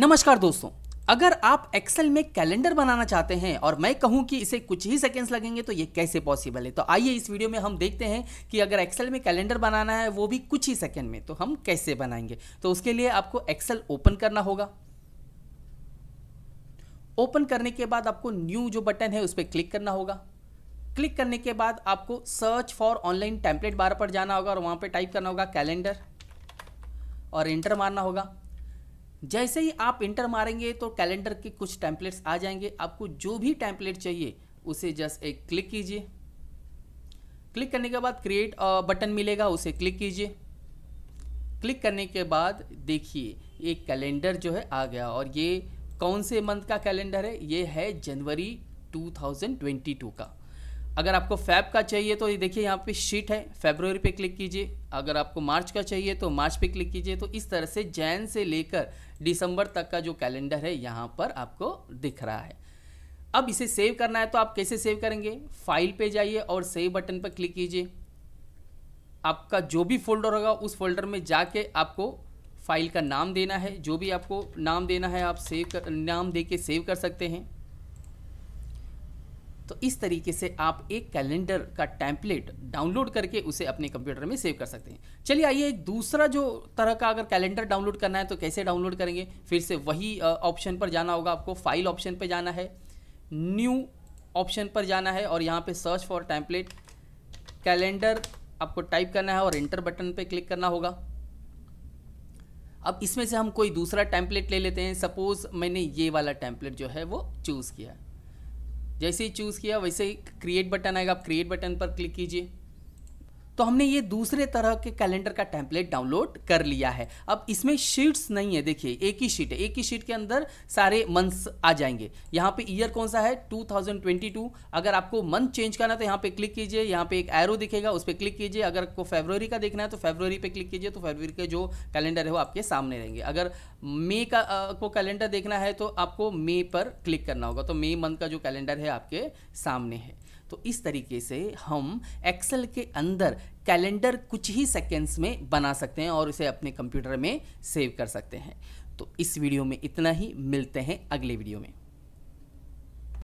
नमस्कार दोस्तों अगर आप एक्सेल में कैलेंडर बनाना चाहते हैं और मैं कहूं कि इसे कुछ ही सेकेंड्स लगेंगे तो ये कैसे पॉसिबल है तो आइए इस वीडियो में हम देखते हैं कि अगर एक्सेल में कैलेंडर बनाना है वो भी कुछ ही सेकेंड में तो हम कैसे बनाएंगे तो उसके लिए आपको एक्सेल ओपन करना होगा ओपन करने के बाद आपको न्यू जो बटन है उस पर क्लिक करना होगा क्लिक करने के बाद आपको search for online template bar पर जाना होगा और वहाँ पर टाइप करना होगा कैलेंडर और इंटर मारना होगा जैसे ही आप इंटर मारेंगे तो कैलेंडर के कुछ टैंपलेट्स आ जाएंगे आपको जो भी टैंपलेट चाहिए उसे जस्ट एक क्लिक कीजिए क्लिक करने के बाद क्रिएट बटन मिलेगा उसे क्लिक कीजिए क्लिक करने के बाद देखिए एक कैलेंडर जो है आ गया और ये कौन से मंथ का कैलेंडर है ये है जनवरी 2022 का अगर आपको फैब का चाहिए तो ये देखिए यहाँ पे शीट है फेबर पे क्लिक कीजिए अगर आपको मार्च का चाहिए तो मार्च पे क्लिक कीजिए तो इस तरह से जैन से लेकर दिसंबर तक का जो कैलेंडर है यहाँ पर आपको दिख रहा है अब इसे सेव करना है तो आप कैसे सेव करेंगे फाइल पे जाइए और सेव बटन पर क्लिक कीजिए आपका जो भी फोल्डर होगा उस फोल्डर में जाके आपको फाइल का नाम देना है जो भी आपको नाम देना है आप सेव कर नाम दे के सेव कर सकते हैं तो इस तरीके से आप एक कैलेंडर का टैंपलेट डाउनलोड करके उसे अपने कंप्यूटर में सेव कर सकते हैं चलिए आइए एक दूसरा जो तरह का अगर कैलेंडर डाउनलोड करना है तो कैसे डाउनलोड करेंगे फिर से वही ऑप्शन पर जाना होगा आपको फाइल ऑप्शन पर जाना है न्यू ऑप्शन पर जाना है और यहाँ पर सर्च फॉर टैंपलेट कैलेंडर आपको टाइप करना है और एंटर बटन पर क्लिक करना होगा अब इसमें से हम कोई दूसरा टैंपलेट ले लेते हैं सपोज़ मैंने ये वाला टैंपलेट जो है वो चूज़ किया है जैसे ही चूज़ किया वैसे ही क्रिएट बटन आएगा आप क्रिएट बटन पर क्लिक कीजिए तो हमने ये दूसरे तरह के कैलेंडर का टेम्पलेट डाउनलोड कर लिया है अब इसमें शीट्स नहीं है देखिए एक ही शीट है एक ही शीट के अंदर सारे मंथ्स आ जाएंगे यहाँ पे ईयर कौन सा है 2022 अगर आपको मंथ चेंज करना है तो यहाँ पे क्लिक कीजिए यहाँ पे एक एरो दिखेगा उस पर क्लिक कीजिए अगर आपको फेब्रवरी का देखना है तो फेब्रवरी पर क्लिक कीजिए तो फेब्रवरी के जो कैलेंडर है वो आपके सामने रहेंगे अगर मे का को कैलेंडर देखना है तो आपको मे पर क्लिक करना होगा तो मे मंथ का जो कैलेंडर है आपके सामने है तो इस तरीके से हम एक्सेल के अंदर कैलेंडर कुछ ही सेकेंड्स में बना सकते हैं और उसे अपने कंप्यूटर में सेव कर सकते हैं तो इस वीडियो में इतना ही मिलते हैं अगले वीडियो में